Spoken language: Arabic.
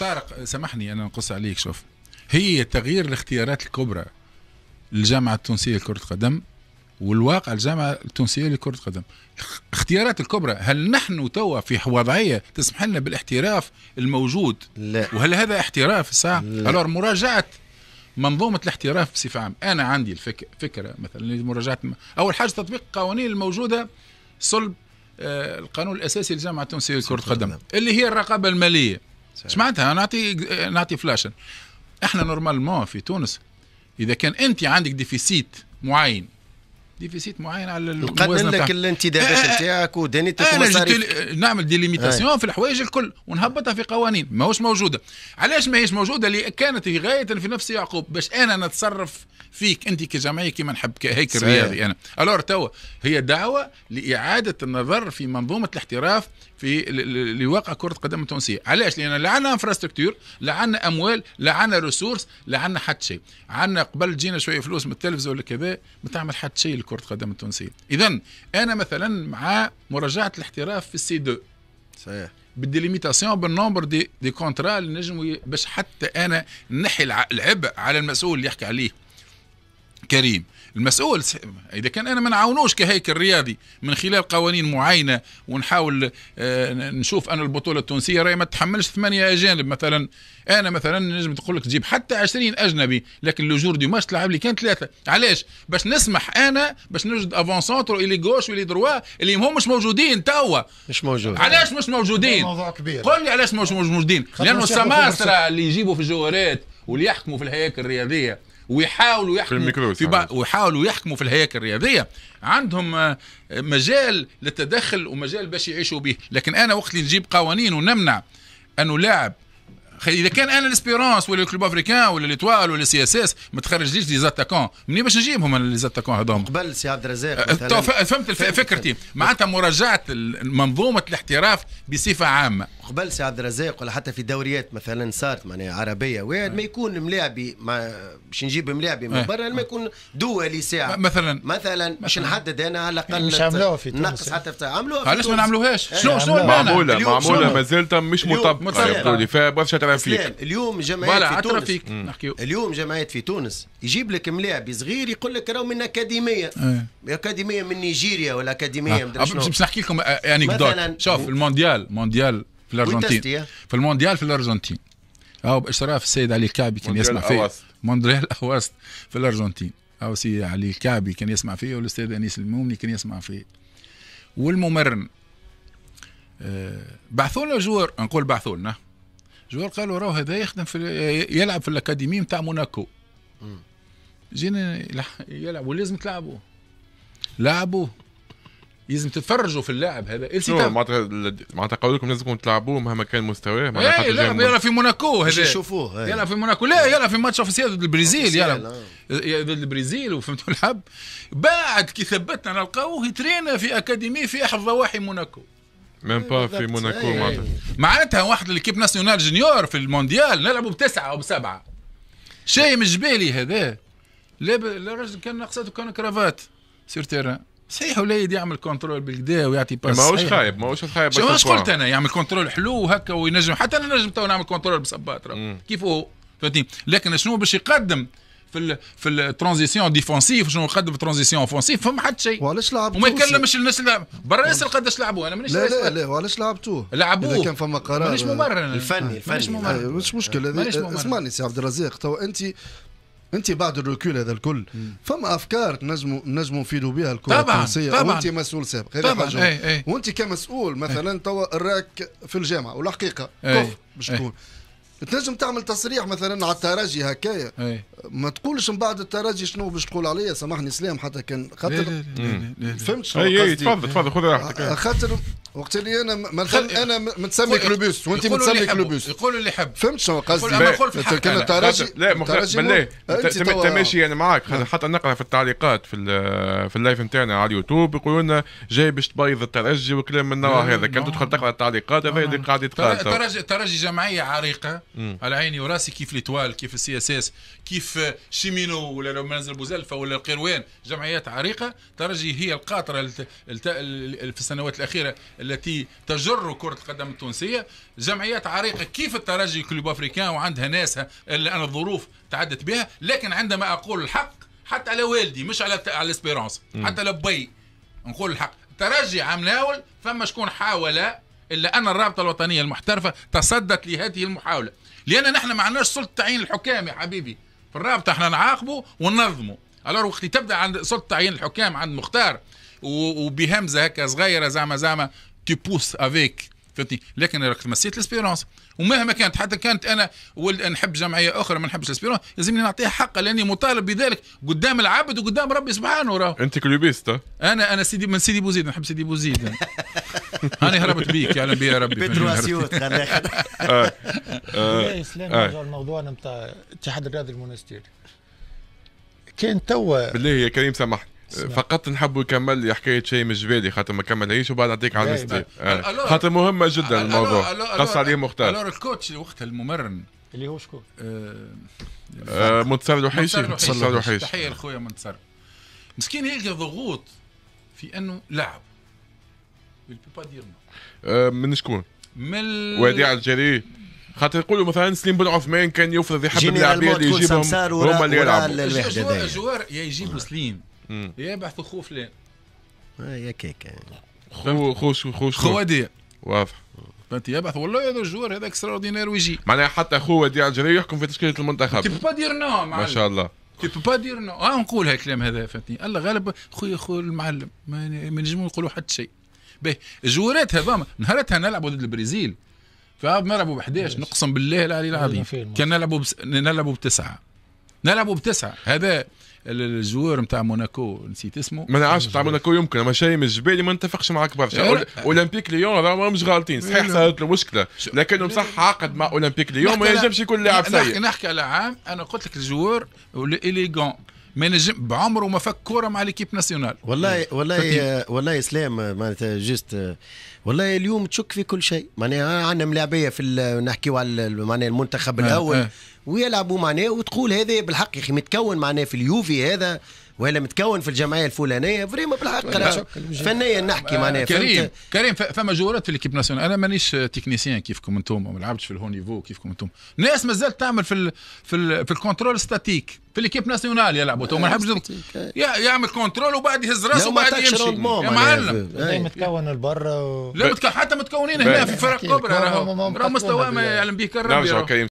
طارق سامحني انا نقص عليك شوف هي تغيير الاختيارات الكبرى للجامعة التونسيه لكره القدم والواقع الجامعه التونسيه لكره القدم اختيارات الكبرى هل نحن توا في وضعيه تسمح لنا بالاحتراف الموجود لا وهل هذا احتراف صح الور مراجعه منظومه الاحتراف بصفه عامه انا عندي الفكره فكره مثلا مراجعه اول حاجه تطبيق القوانين الموجوده صلب آه، القانون الاساسي للجامعه التونسيه لكره القدم اللي هي الرقابه الماليه سمعتها نعطي نعطي فلاش احنا نورمالمون في تونس اذا كان انت عندك ديفيسيت معين ديفيسيت معين على الموازنه لك الانتدابات نتاعك إيه، إيه، إيه. ودنيتك المصاريف نعمل ديليميتاسيون في الحوايج الكل ونهبطها في قوانين ماهوش موجوده علاش ماهيش موجوده اللي كانت غايه في نفس يعقوب باش انا نتصرف فيك انت كجمعيه كيما نحب هيك رياضي انا الور توا هي دعوه لاعاده النظر في منظومه الاحتراف في لواقع كره القدم التونسيه علاش لان لا عندنا انفراستركتور لا عندنا اموال لا عندنا ريسورس لا عندنا حتى شيء عندنا قبل جينا شويه فلوس من التلفزه ولا كذا ما تعمل حتى شيء لكره القدم التونسيه اذا انا مثلا مع مراجعه الاحتراف في السي 2 صحيح بالديليميتاسيون بالنومبر دي دي كونترا اللي نجموا باش حتى انا نحي العبء على المسؤول اللي يحكي عليه كريم المسؤول اذا كان انا ما نعاونوش كهيكل رياضي من خلال قوانين معينه ونحاول آه، نشوف انا البطوله التونسيه راهي ما تحملش ثمانيه اجانب مثلا انا مثلا نجم تقول لك تجيب حتى 20 اجنبي لكن لو جور دي ماتش تلعب لي كان ثلاثه علاش باش نسمح انا باش نوجد افون سونتر الي جوش والي دروا اللي هم مش موجودين توا مش موجود علاش مش موجودين موضوع كبير قول لي علاش مش موجودين لانه السماسره اللي يجيبوا في الجوارات واللي يحكموا في الهياكل الرياضيه ويحاولوا يحكموا في, في بعض آه. ويحاولوا يحكموا في الهياكل الرياضيه عندهم آه، مجال للتدخل ومجال باش يعيشوا به لكن انا وقت اللي نجيب قوانين ونمنع انه لاعب اذا كان انا الاسبيرونس ولا الكلوب افريكان ولا ليتوال ولا سي اس اس ما تخرجليش لي زاتاكون منين باش نجيبهم انا لي زاتاكون هذوما قبل سي عبد الرزاق أه، فهمت فكرتي معناتها مراجعه منظومه الاحتراف بصفه عامه قبل سي عبد الرزاق ولا حتى في دوريات مثلا صارت معناها عربيه وين أه. ما يكون ملاعبي ما باش نجيب ملاعبي من أه. برا ما يكون دولي ساعه مثلا مثلا باش نحدد انا على الاقل مش عملوها في تونس نقص حتى في عملوها علاش ما نعملوهاش إيه. شنو شنو معموله معموله مازالت مش مطبقه لي فبرشا فيك اليوم جمعيات في تونس فيك. اليوم جمعيات في تونس يجيب لك ملاعب صغير يقول لك راهو من اكاديميه ايه. اكاديميه من نيجيريا ولا اكاديميه آه. مدري شنو باش نحكي لكم مثلا شوف المونديال مونديال في الارجنتين في المونديال في الارجنتين او باشراف السيد علي الكعبي كان يسمع فيه موندريال اوست في الارجنتين او سي علي الكعبي كان يسمع فيه والاستاذ انيس المومني كان يسمع فيه والممرن آه، بعثوا لنا جوار نقول بعثوا لنا جوار قالوا راه هذا يخدم في يلعب في الاكاديمي نتاع موناكو جينا يلعب ولازم تلعبوا لعبوا لازم تتفرجوا في اللاعب هذا شو معناتها معناتها لكم لازمكم تلعبوه مهما كان مستواه معناتها يلعب إيه، يلعب في موناكو هذا شوفوه إيه. يلعب في موناكو لا يلعب في ماتش اوفيسيال ضد البرازيل يلعب آه. ضد البرازيل وفهمت الحب بعد كي ثبتنا نلقاوه يترينا في اكاديمي في احد ضواحي موناكو ميم با في موناكو معناتها واحد ليكيب ناسيونال جونيور في المونديال نلعبوا بتسعه او بسبعه شيء مش بالي هذا لا الراجل راجل كان نقصته كان كرافات سير تيران صحيح وليد يعمل كنترول بالكدا ويعطي باس ماهوش خايب ماهوش خايب شو ماش قلت انا يعمل كنترول حلو وهكا وينجم حتى انا نجم تو نعمل كنترول بصبات كيف هو فهمتني لكن شنو باش يقدم في الـ في الترانزيسيون ديفونسيف شنو نقدم ترانزيسيون اوفونسيف فما حد شيء وعلاش لعبتوه وما يكلمش الناس اللي برا بالراس قداش لعبوه انا مانيش لا لا لا وعلاش لعبتوه لعبوه اذا كان فما قرار مانيش ممرر الفني الفني مانيش ممرر إيه، مش مشكل اسمعني سي عبد الرزاق تو انت انت بعد الركول هذا الكل فما افكار نجموا نجموا نفيدوا بها الكره التونسيه طبعا وانت مسؤول سابق طبعا حاجه إيه، إيه. وانت كمسؤول مثلا توا راك في الجامعه والحقيقه كف باش تكون تنجم تعمل تصريح مثلا على الترجي هكايا ما تقولش من بعد الترجي شنو باش تقول عليا سامحني سلام حتى كان خاطر فهمت شنو قصدي تفضل تفضل خذ راحتك خاطر وقت اللي انا ما نخل انا متسمي كلوبوس وانت متسمي كلوبوس يقولوا اللي يحب فهمت شنو قصدي انا نقول في كان تراجي لا بالله انت ماشي انا يعني معاك حتى نقرا في التعليقات في في اللايف نتاعنا على اليوتيوب يقولوا لنا جاي باش تبيض الترجي وكلام من النوع هذا كان تدخل تقرا التعليقات هذا اللي قاعد يتقال الترجي الترجي جمعيه عريقه على عيني وراسي كيف ليتوال كيف السي اس اس كيف شيمينو ولا لو منزل بوزلفه ولا القروان جمعيات عريقه ترجي هي القاطره في السنوات الاخيره التي تجر كرة القدم التونسية جمعيات عريقة كيف الترجي كلوب أفريكان وعندها ناسها اللي أنا الظروف تعدت بها لكن عندما أقول الحق حتى على والدي مش على على الاسبيرانس حتى على بي نقول الحق الترجي عام ناول فما شكون حاول الا ان الرابطه الوطنيه المحترفه تصدت لهذه المحاوله لان نحن ما عندناش سلطه تعيين الحكام يا حبيبي في الرابطه احنا نعاقبه وننظمه الوغ وقت تبدا عند سلطه تعيين الحكام عند مختار وبهمزه هكا صغيره زعما زعما تبوس افيك فهمتني لكن راك تمسيت الاسبيرونس ومهما كانت حتى كانت انا ولد نحب جمعيه اخرى ما نحبش الاسبيرونس لازمني نعطيها حقها لاني مطالب بذلك قدام العبد وقدام ربي سبحانه راه انت كلوبيست انا انا سيدي من سيدي بوزيد نحب سيدي بوزيد انا هربت بيك يعلم بي يا ربي بيدرو اسيوط يا اسلام الموضوع نتاع اتحاد الرياضي المونستيري كان توا بالله يا كريم سامحني فقط نحب يكمل لي حكايه شيء من جبالي خاطر ما كملهيش وبعد نعطيك على آه. الانستا خاطر مهمه جدا الموضوع قص عليه مختار الور الكوتش وقت الممرن اللي هو شكون؟ آه، آه، منتصر الوحيشي منتصر الوحيشي تحيه لخويا منتصر مسكين هيك ضغوط في انه لعب من شكون؟ من وديع الجري خاطر يقولوا مثلا سليم بن عثمان كان يفرض يحب اللاعبين اللي يجيبهم هما اللي يلعبوا جوار يا يجيبوا سليم يبعث خو فلان آه، ياك هيك خو خو خو خو وديع واضح فهمت بعث والله هذا الجوار هذا اكسترا اوردينير ويجي معناها حتى خو وديع الجري يحكم في تشكيله المنتخب تي با دير نو ما شاء الله تي بو با دير نو اه نقول هالكلام هذا فهمتني الله غالب خويا خو المعلم ما نجمو نقولوا حتى شيء باهي الجوارات هذوما نهارتها نلعبوا ضد البرازيل فنلعبوا ب 11 نقسم بالله العلي العظيم كان نلعبوا بس... نلعبوا بتسعه نلعبوا بتسعه هذا الجوار نتاع موناكو نسيت اسمه ما نعرفش نتاع موناكو يمكن اما شيء من الجبالي ما نتفقش معاك برشا إيه، اولمبيك ليون راهم مش غالطين صحيح إيه، صارت له مشكله لكنهم صح إيه. عقد مع اولمبيك ليون ما ينجمش يكون لاعب سيء نحكي نحكي على عام انا قلت لك الجوار اليغون ما ينجم بعمره ما فك كوره مع ليكيب ناسيونال والله والله والله اسلام معناتها جست والله اليوم تشك في كل شيء معناها عندنا ملاعبيه في نحكيو على معناها المنتخب الاول ويلعبوا معناه وتقول هذا بالحق يا اخي متكون معناه في اليوفي هذا ولا متكون في الجمعيه الفلانيه فريمه بالحق فنيا نحكي معناها كريم كريم فما جوارات في الكيب ناسيونال انا مانيش تكنيسيان كيفكم انتم ما لعبتش في الهونيفو نيفو كيفكم انتم ناس مازالت تعمل في الـ في الـ في الكونترول ستاتيك في الكيب ناسيونال يلعبوا تو ما نحبش يعمل كونترول وبعد يهز راسه وبعد يمشي يا معلم متكون البر حتى متكونين هنا في فرق كبرى راهو مستوى ما يعلم به كرم نعم، كريم